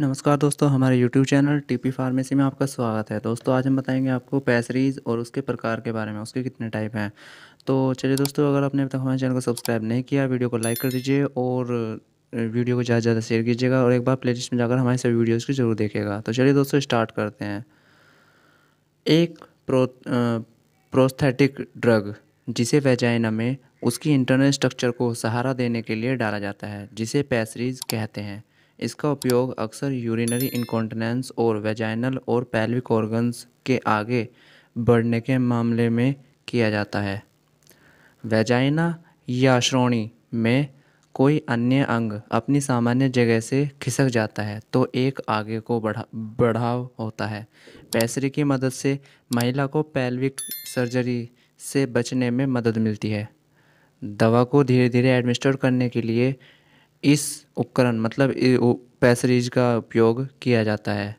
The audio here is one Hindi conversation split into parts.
नमस्कार दोस्तों हमारे YouTube channel T P pharmacy में आपका स्वागत है दोस्तों आज हम बताएंगे आपको पैसरीज और उसके प्रकार के बारे में उसके कितने टाइप हैं तो चलिए दोस्तों अगर आपने अब तक हमारे चैनल को सब्सक्राइब नहीं किया वीडियो को लाइक कर दीजिए और वीडियो को ज़्यादा से ज़्यादा शेयर कीजिएगा और एक बार लिस्ट में जाकर हमारे सभी वीडियोज़ को जरूर देखेगा तो चलिए दोस्तों स्टार्ट करते हैं एक प्रो प्रोस्थेटिक ड्रग जिसे वेजाइना में उसकी इंटरनल स्ट्रक्चर को सहारा देने के लिए डाला जाता है जिसे पैसरीज कहते हैं इसका उपयोग अक्सर यूरिनरी इनकॉन्टिनेंस और वेजाइनल और पैल्विक ऑर्गन्स के आगे बढ़ने के मामले में किया जाता है वेजाइना या श्रोणी में कोई अन्य अंग अपनी सामान्य जगह से खिसक जाता है तो एक आगे को बढ़ा बढ़ाव होता है पैसरी की मदद से महिला को पैल्विक सर्जरी से बचने में मदद मिलती है दवा को धीरे धीरे एडमिनिस्टर करने के लिए इस उपकरण मतलब पैसरीज का उपयोग किया जाता है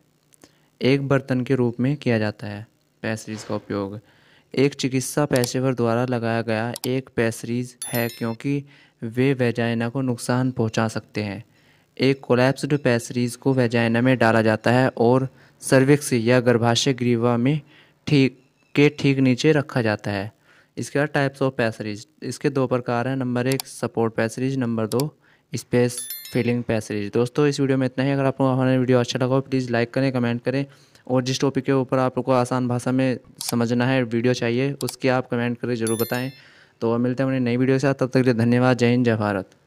एक बर्तन के रूप में किया जाता है पैसरीज का उपयोग एक चिकित्सा पेशेवर द्वारा लगाया गया एक पैसरीज है क्योंकि वे वेजाइना को नुकसान पहुंचा सकते हैं एक कोलेप्सड पैसरीज को वेजाइना में डाला जाता है और सर्विक्स या गर्भाशय ग्रीवा में ठीक के ठीक नीचे रखा जाता है इसके बाद टाइप्स ऑफ पैसरीज इसके दो प्रकार हैं नंबर एक सपोर्ट पैसरीज नंबर दो स्पेस फिलिंग पैसेज दोस्तों इस वीडियो में इतना ही अगर आपको हमारा वीडियो अच्छा लगा हो प्लीज़ लाइक करें कमेंट करें और जिस टॉपिक के ऊपर आप लोग को आसान भाषा में समझना है वीडियो चाहिए उसकी आप कमेंट करें ज़रूर बताएं तो मिलते हैं अपने नई वीडियो के साथ तब तक के लिए धन्यवाद जय हिंद जय भारत